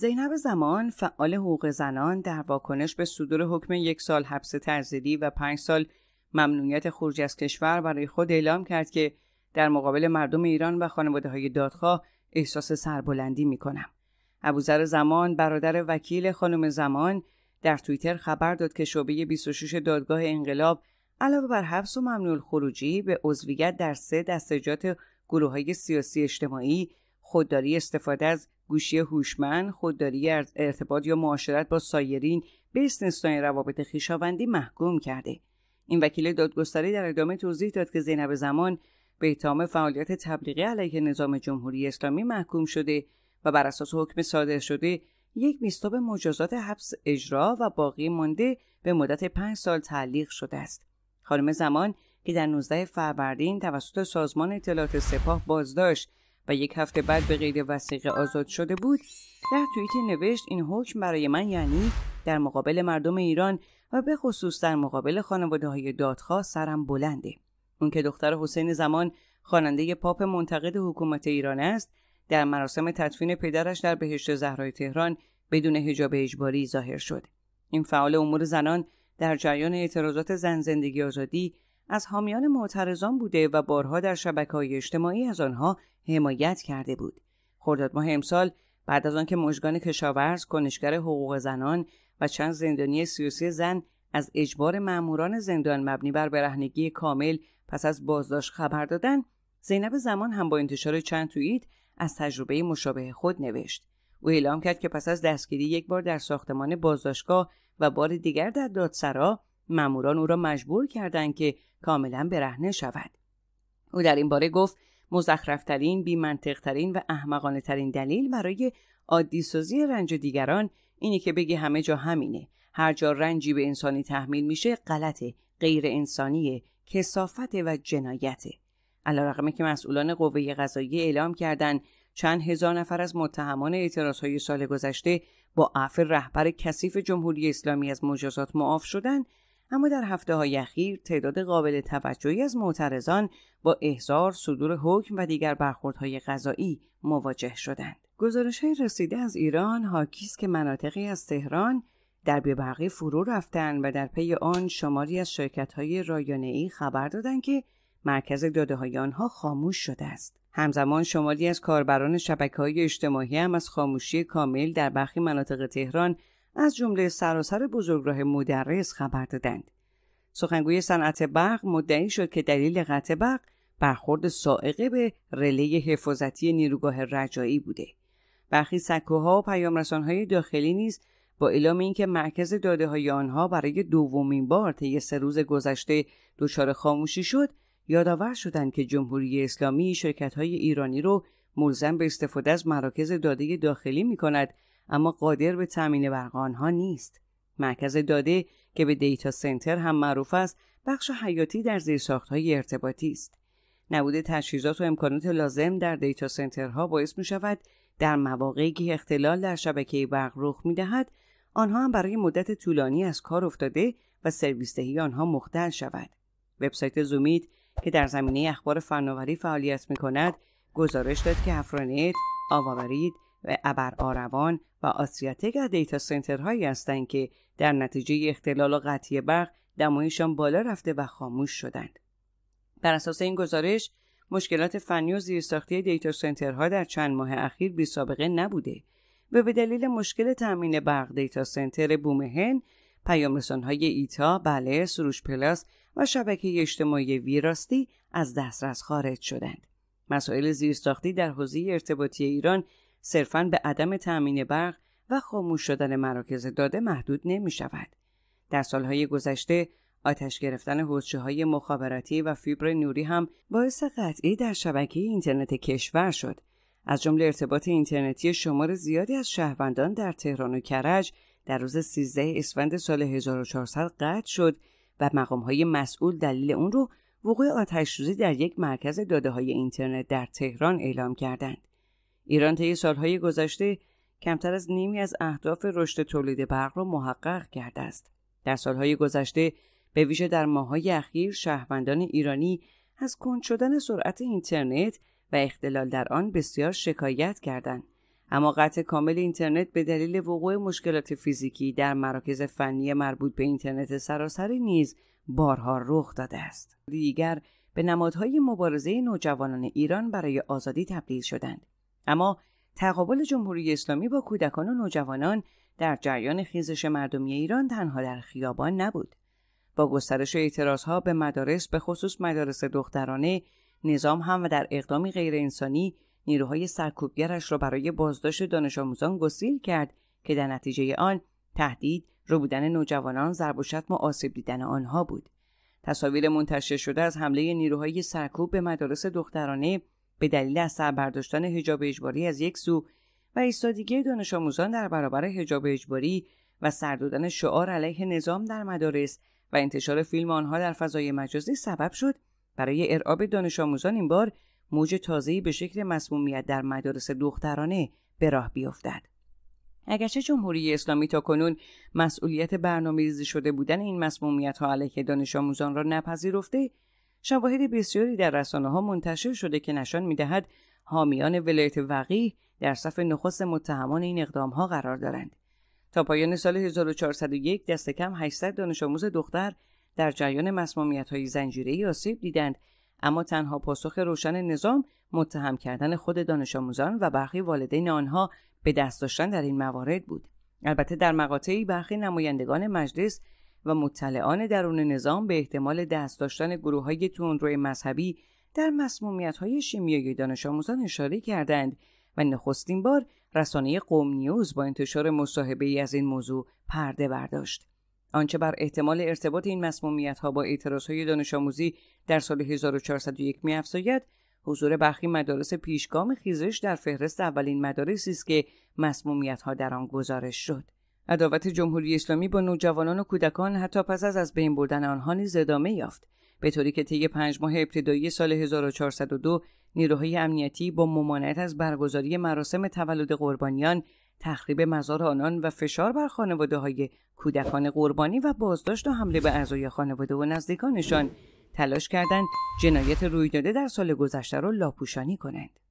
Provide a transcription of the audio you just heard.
زینب زمان فعال حقوق زنان در واکنش به صدور حکم یک سال حبس تعزیری و پنج سال ممنوعیت خروج از کشور برای خود اعلام کرد که در مقابل مردم ایران و خانواده های دادخواه احساس سربلندی می کنم. ابوذر زمان برادر وکیل خانم زمان در توییتر خبر داد که شعبه 26 دادگاه انقلاب علاوه بر حبس و ممنوع خروجی به عضویت در سه دستجات گروه های سیاسی اجتماعی خودداری استفاده از گوشی هوشمند خودداری از ارتباط یا معاشرت با سایرین به استثنای روابط خویشاوندی محکوم کرده این وکیل دادگستری در ادامه توضیح داد که زینب زمان به اتهام فعالیت تبلیغی علیه نظام جمهوری اسلامی محکوم شده و بر اساس حکم صادر شده یک میستاب مجازات حبس اجرا و باقی مانده به مدت پنج سال تعلیق شده است خانم زمان که در 19 فروردین توسط سازمان اطلاعات سپاه بازداشت و یک هفته بعد به قید وسیقه آزاد شده بود در توییت نوشت این حکم برای من یعنی در مقابل مردم ایران و به خصوص در مقابل خانواده های دادخواه سرم بلنده اون که دختر حسین زمان خواننده پاپ منتقد حکومت ایران است در مراسم تدفین پدرش در بهشت زهرای تهران بدون حجاب اجباری ظاهر شد این فعال امور زنان در جریان اعتراضات زن زندگی آزادی از حامیان معترضان بوده و بارها در شبکه های اجتماعی از آنها حمایت کرده بود. خرداد ماه امسال بعد از آنکه مژگان کشاورز کنشگر حقوق زنان و چند زندانی سیاسی زن از اجبار ماموران زندان مبنی بر برهنگی کامل پس از بازداشت خبر دادن، زینب زمان هم با انتشار چند توییت از تجربه مشابه خود نوشت او اعلام کرد که پس از دستگیری یک بار در ساختمان بازداشتگاه و بار دیگر در دادسرا مأموران او را مجبور کردند که کاملا برهنه شود او در این باره گفت مزخرفترین بیمنطقترین و احمقانه ترین دلیل برای عادیسازی رنج دیگران اینی که بگی همه جا همینه هر جا رنجی به انسانی تحمیل میشه غلطه غیر انسانیه کسافت و جنایته علیرغم که مسئولان قوه قضاییه اعلام کردند چند هزار نفر از متهمان اعتراضهای سال گذشته با عفو رهبر کثیف جمهوری اسلامی از مجازات معاف شدند اما در هفته های اخیر تعداد قابل توجهی از معترضان با احضار، صدور حکم و دیگر برخوردهای غذایی مواجه شدند. گزارش های رسیده از ایران حاکی که مناطقی از تهران در بیبرقی فرو رفتن و در پی آن شماری از شرکت های ای خبر دادند که مرکز داده های آنها خاموش شده است. همزمان شماری از کاربران شبکه های اجتماعی هم از خاموشی کامل در برخی مناطق تهران از جمله سراسر بزرگراه مدرس خبر دادند سخنگوی صنعت برق مدعی شد که دلیل قطع برق برخورد سائقه به رله حفاظتی نیروگاه رجایی بوده برخی سکوها و پیامرسانهای داخلی نیز با اعلام اینکه مرکز داده های آنها برای دومین بار طی سه روز گذشته دچار خاموشی شد یادآور شدند که جمهوری اسلامی شرکت های ایرانی رو ملزم به استفاده از مراکز داده داخلی می اما قادر به تامین برق آنها نیست مرکز داده که به دیتا سنتر هم معروف است بخش حیاتی در زیرساختهای ارتباطی است نبود تجهیزات و امکانات لازم در دیتا سنترها باعث می شود در مواقعی که اختلال در شبکه برق رخ می دهد آنها هم برای مدت طولانی از کار افتاده و سرویس آنها مختل شود وبسایت زومید که در زمینه اخبار فناوری فعالیت می کند گزارش داد که افرانیت آواورید و ابر آروان و آسیاتک دیتا سنترهایی هستند که در نتیجه اختلال و قطعی برق دمایشان بالا رفته و خاموش شدند. بر اساس این گزارش مشکلات فنی و زیرساختی دیتا سنترها در چند ماه اخیر بی سابقه نبوده و به دلیل مشکل تامین برق دیتا سنتر بومهن پیام های ایتا، بله، سروش پلاس و شبکه اجتماعی ویراستی از دسترس خارج شدند. مسائل زیرساختی در حوزه ارتباطی ایران صرفا به عدم تأمین برق و خاموش شدن مراکز داده محدود نمی شود. در سالهای گذشته آتش گرفتن حوزچه های مخابراتی و فیبر نوری هم باعث قطعی در شبکه اینترنت کشور شد. از جمله ارتباط اینترنتی شمار زیادی از شهروندان در تهران و کرج در روز 13 اسفند سال 1400 قطع شد و مقام های مسئول دلیل اون رو وقوع روزی در یک مرکز داده های اینترنت در تهران اعلام کردند. ایران طی سالهای گذشته کمتر از نیمی از اهداف رشد تولید برق را محقق کرده است. در سالهای گذشته به ویژه در ماههای اخیر شهروندان ایرانی از کند شدن سرعت اینترنت و اختلال در آن بسیار شکایت کردند. اما قطع کامل اینترنت به دلیل وقوع مشکلات فیزیکی در مراکز فنی مربوط به اینترنت سراسری نیز بارها رخ داده است. دیگر به نمادهای مبارزه نوجوانان ایران برای آزادی تبدیل شدند. اما تقابل جمهوری اسلامی با کودکان و نوجوانان در جریان خیزش مردمی ایران تنها در خیابان نبود. با گسترش اعتراض ها به مدارس به خصوص مدارس دخترانه نظام هم و در اقدامی غیر انسانی نیروهای سرکوبگرش را برای بازداشت دانش آموزان گسیل کرد که در نتیجه آن تهدید بودن نوجوانان ضرب و شتم و آسیب دیدن آنها بود تصاویر منتشر شده از حمله نیروهای سرکوب به مدارس دخترانه به دلیل از سر برداشتن حجاب اجباری از یک سو و ایستادگی دانش آموزان در برابر حجاب اجباری و سردودن شعار علیه نظام در مدارس و انتشار فیلم آنها در فضای مجازی سبب شد برای ارعاب دانش آموزان این بار موج تازه‌ای به شکل مسمومیت در مدارس دخترانه به راه بیفتد. اگرچه جمهوری اسلامی تا کنون مسئولیت برنامه ریزی شده بودن این مسمومیت ها علیه دانش آموزان را نپذیرفته شواهد بسیاری در رسانه ها منتشر شده که نشان میدهد حامیان ولایت وقیه در صف نخست متهمان این اقدام ها قرار دارند. تا پایان سال 1401 دست کم 800 دانش آموز دختر در جریان مسمومیت های زنجیره آسیب دیدند اما تنها پاسخ روشن نظام متهم کردن خود دانش آموزان و برخی والدین آنها به دست داشتن در این موارد بود. البته در مقاطعی برخی نمایندگان مجلس و مطلعان درون نظام به احتمال دست داشتن گروه های تندروی مذهبی در مسمومیت های شیمیایی دانش آموزان اشاره کردند و نخستین بار رسانه قوم نیوز با انتشار مصاحبه ای از این موضوع پرده برداشت. آنچه بر احتمال ارتباط این مسمومیت ها با اعتراض های دانش آموزی در سال 1401 می افزاید، حضور برخی مدارس پیشگام خیزش در فهرست اولین مدارسی است که مسمومیت ها در آن گزارش شد. عداوت جمهوری اسلامی با نوجوانان و کودکان حتی پس از از بین بردن آنها نیز ادامه یافت به طوری که طی پنج ماه ابتدایی سال 1402 نیروهای امنیتی با ممانعت از برگزاری مراسم تولد قربانیان تخریب مزار آنان و فشار بر خانواده های کودکان قربانی و بازداشت و حمله به اعضای خانواده و نزدیکانشان تلاش کردند جنایت رویداده در سال گذشته را لاپوشانی کنند.